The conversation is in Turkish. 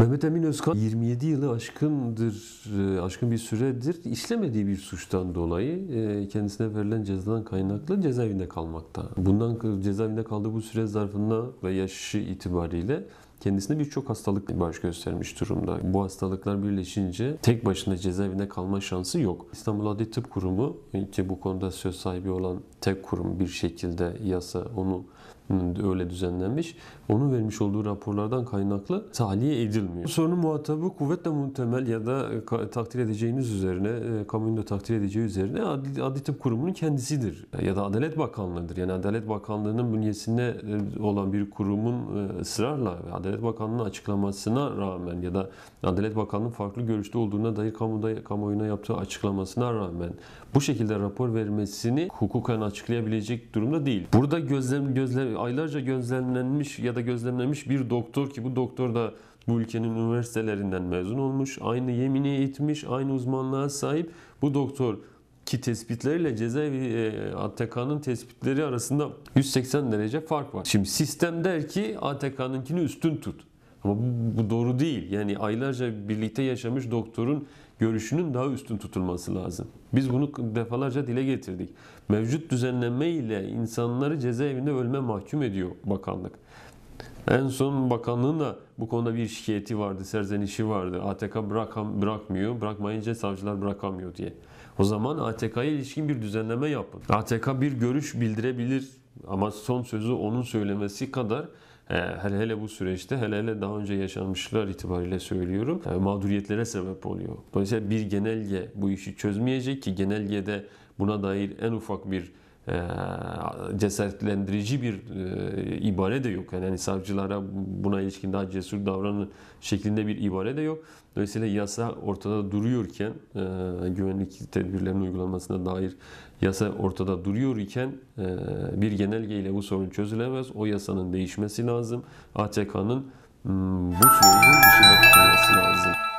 Mehmet Emin Özkan 27 yılı aşkındır, e, aşkın bir süredir işlemediği bir suçtan dolayı e, kendisine verilen cezadan kaynaklı cezaevinde kalmakta. Bundan cezaevinde kaldığı bu süre zarfında ve yaşı itibariyle kendisinde birçok hastalık baş göstermiş durumda. Bu hastalıklar birleşince tek başına cezaevinde kalma şansı yok. İstanbul Adli Tıp Kurumu ki bu konuda söz sahibi olan tek kurum bir şekilde yasa onu Hmm, öyle düzenlenmiş. Onun vermiş olduğu raporlardan kaynaklı tahliye edilmiyor. Sorunun muhatabı kuvvetle muhtemel ya da e, takdir edeceğiniz üzerine, e, kamuoyunu da takdir edeceği üzerine Adli, Adli Tıp Kurumu'nun kendisidir. E, ya da Adalet Bakanlığı'dır. Yani Adalet Bakanlığı'nın bünyesinde olan bir kurumun ısrarla ve Adalet Bakanlığı'nın açıklamasına rağmen ya da Adalet Bakanlığı'nın farklı görüşte olduğuna dair kamuda, kamuoyuna yaptığı açıklamasına rağmen bu şekilde rapor vermesini hukuken açıklayabilecek durumda değil. Burada gözlem gözlem aylarca gözlemlenmiş ya da gözlemlenmiş bir doktor ki bu doktor da bu ülkenin üniversitelerinden mezun olmuş, aynı yemini eğitmiş, aynı uzmanlığa sahip. Bu doktor ki tespitleriyle cezaevi e, ATK'nın tespitleri arasında 180 derece fark var. Şimdi sistem der ki ATK'nınkini üstün tut. Ama bu, bu doğru değil. Yani aylarca birlikte yaşamış doktorun görüşünün daha üstün tutulması lazım. Biz bunu defalarca dile getirdik. Mevcut düzenleme ile insanları cezaevinde ölme mahkum ediyor bakanlık. En son bakanlığın da bu konuda bir şikayeti vardı, serzenişi vardı. ATK bırakam, bırakmıyor, bırakmayınca savcılar bırakamıyor diye. O zaman ATK'ya ilişkin bir düzenleme yapın. ATK bir görüş bildirebilir ama son sözü onun söylemesi kadar ee, hele hele bu süreçte hele hele daha önce yaşanmışlar itibariyle söylüyorum ee, mağduriyetlere sebep oluyor. Dolayısıyla bir genelge bu işi çözmeyecek ki genelgede buna dair en ufak bir ee, cesaretlendirici bir e, ibare de yok. Yani, hani savcılara buna ilişkin daha cesur davranın şeklinde bir ibare de yok. Dolayısıyla yasa ortada duruyorken e, güvenlik tedbirlerinin uygulanmasına dair yasa ortada duruyor iken e, bir genelgeyle bu sorun çözülemez. O yasanın değişmesi lazım. ATK'nın bu sürecin dışında tutulması lazım.